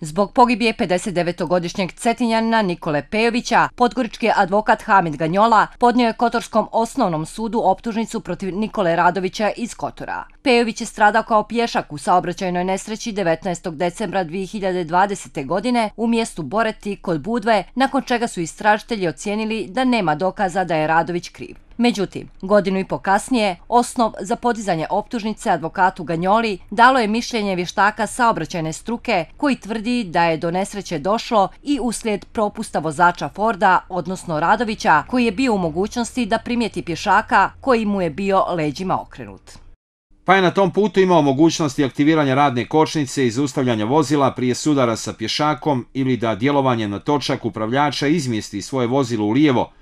Zbog pogibije 59-godišnjeg Cetinjana Nikole Pejovića, podgorički advokat Hamid Ganjola podnio je Kotorskom osnovnom sudu optužnicu protiv Nikole Radovića iz Kotora. Pejović je stradao kao pješak u saobraćajnoj nesreći 19. decembra 2020. godine u mjestu Boreti kod Budve, nakon čega su istražitelji ocijenili da nema dokaza da je Radović kriv. Međutim, godinu i po kasnije, osnov za podizanje optužnice advokatu Ganjoli dalo je mišljenje vještaka saobraćajne struke koji tvrdi da je do nesreće došlo i uslijed propusta vozača Forda, odnosno Radovića, koji je bio u mogućnosti da primijeti pješaka koji mu je bio leđima okrenut. Pa je na tom putu imao mogućnosti aktiviranja radne kočnice i zaustavljanja vozila prije sudara sa pješakom ili da djelovanje na točak upravljača izmijesti svoje vozilo u lijevo,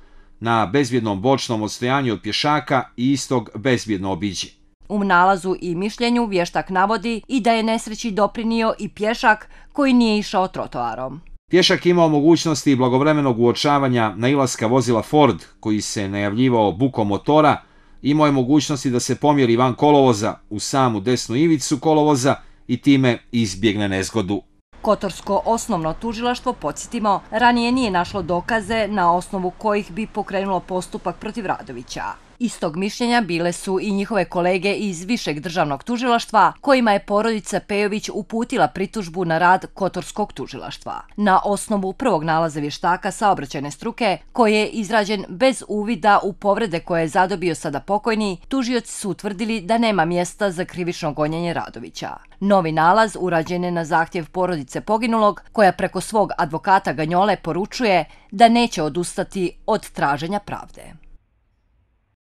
na bezbjednom bočnom odstojanju od pješaka i istog bezbjedno obiđe. U nalazu i mišljenju vještak navodi i da je nesreći doprinio i pješak koji nije išao trotoarom. Pješak imao mogućnosti blagovremenog uočavanja na ilaska vozila Ford, koji se najavljivao bukom motora, imao je mogućnosti da se pomjeri van kolovoza u samu desnu ivicu kolovoza i time izbjegne nezgodu. Kotorsko osnovno tužilaštvo, podsjetimo, ranije nije našlo dokaze na osnovu kojih bi pokrenulo postupak protiv Radovića. Istog mišljenja bile su i njihove kolege iz Višeg državnog tužilaštva, kojima je porodica Pejović uputila pritužbu na rad Kotorskog tužilaštva. Na osnovu prvog nalaza vještaka saobraćene struke, koji je izrađen bez uvida u povrede koje je zadobio sada pokojni, tužioci su utvrdili da nema mjesta za krivično gonjenje Radovića. Novi nalaz urađen je na zahtjev porodice poginulog, koja preko svog advokata Ganjole poručuje da neće odustati od traženja pravde.